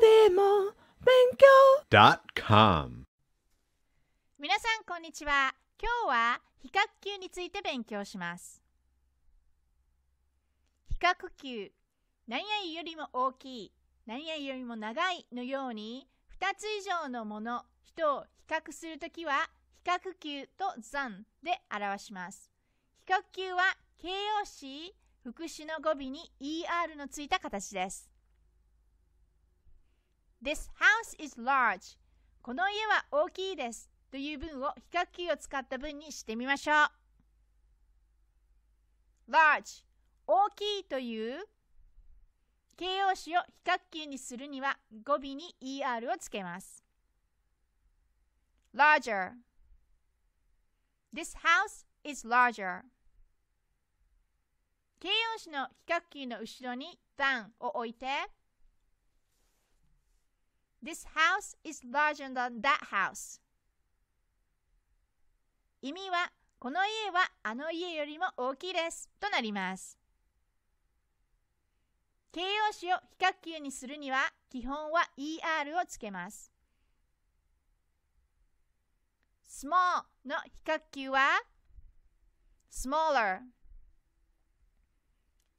でも勉強 .com 皆さんこんにちは今日は比較級について勉強します比較級何々よりも大きい何々よりも長いのように2つ以上のもの人を比較するときは比較級と残で表します比較級は形容詞副詞の語尾に ER のついた形です This house is large. この家は大きいです。という文を比較級を使った文にしてみましょう。large 大きいという形容詞を比較級にするには語尾に er をつけます。larger This house is larger 形容詞の比較級の後ろに than を置いて This house is larger than that house. 意味は、この家はあの家よりも大きいです。となります。形容詞を比較級にするには、基本は ER をつけます。small の比較級は smaller。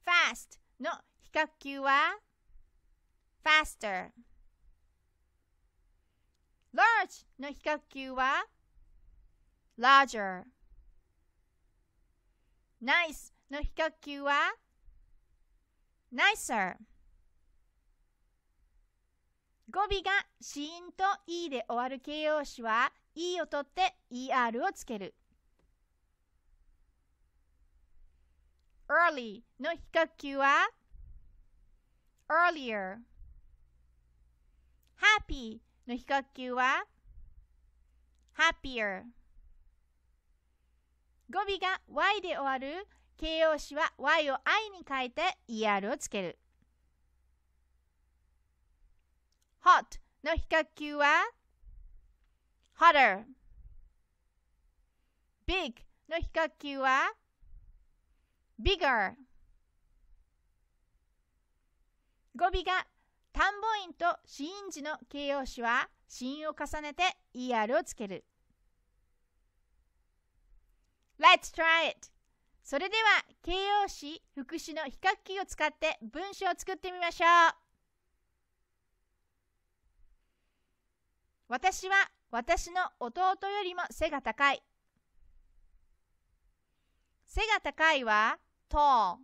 fast の比較級は faster。large の比較級は larger nice の比較級は nicer 語尾がシーンと e で終わる形容詞は e を取って er をつける early の比較級は earlier happy の比較級は happier 語尾が y で終わる形容詞は y を i に変えて er をつける hot の比較級は hotter big の比較級は bigger 語尾が単母音と子音字の形容詞は子音を重ねて er をつける Let's try it! それでは形容詞、副詞の比較キーを使って文章を作ってみましょう。私は私の弟よりも背が高い。背が高いは tall。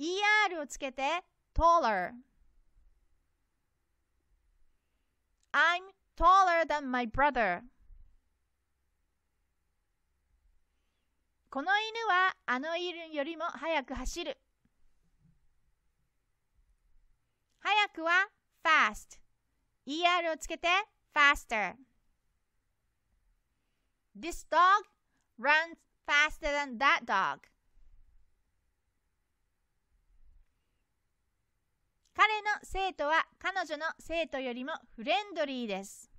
er をつけて taller。I'm taller than my brother. この犬はあの犬よりも速く走る。速くは fast。ER をつけて faster。This dog runs faster than that dog. 彼の生徒は彼女の生徒よりもフレンドリーです。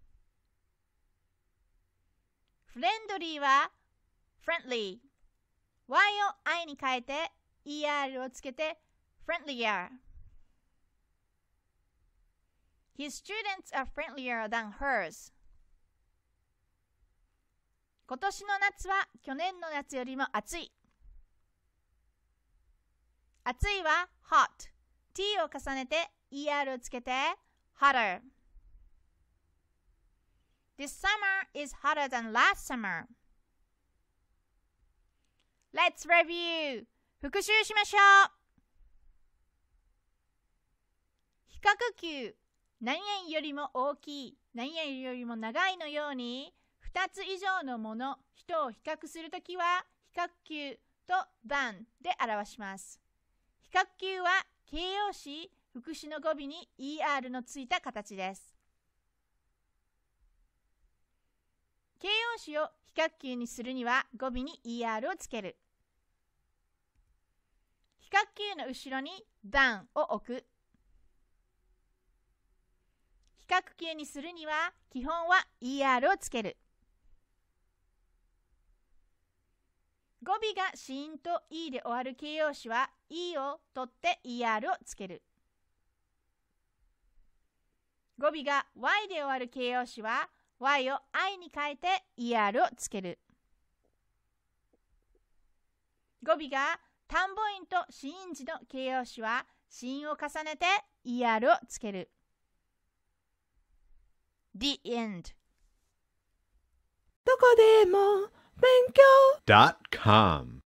フレンドリーは friendly。Y を I に変えて ER をつけて friendlier His students are friendlier than hers 今年の夏は去年の夏よりも暑い暑いは hot t を重ねて er をつけて hotter This summer is hotter than last summer Let's review! 復習しましょう比較級何円よりも大きい何円よりも長いのように2つ以上のもの人を比較するときは比較級と番で表します比較級は形容詞副詞の語尾に ER のついた形です形容詞を比較級にするには語尾に ER をつける角球の後ろに段を置く比較球にするには基本は ER をつける語尾が子音と E で終わる形容詞は E を取って ER をつける語尾が Y で終わる形容詞は Y を I に変えて ER をつける語尾が単んぼ院と死因字の形容詞は死因を重ねて ER をつける。The end どこでも勉強 .com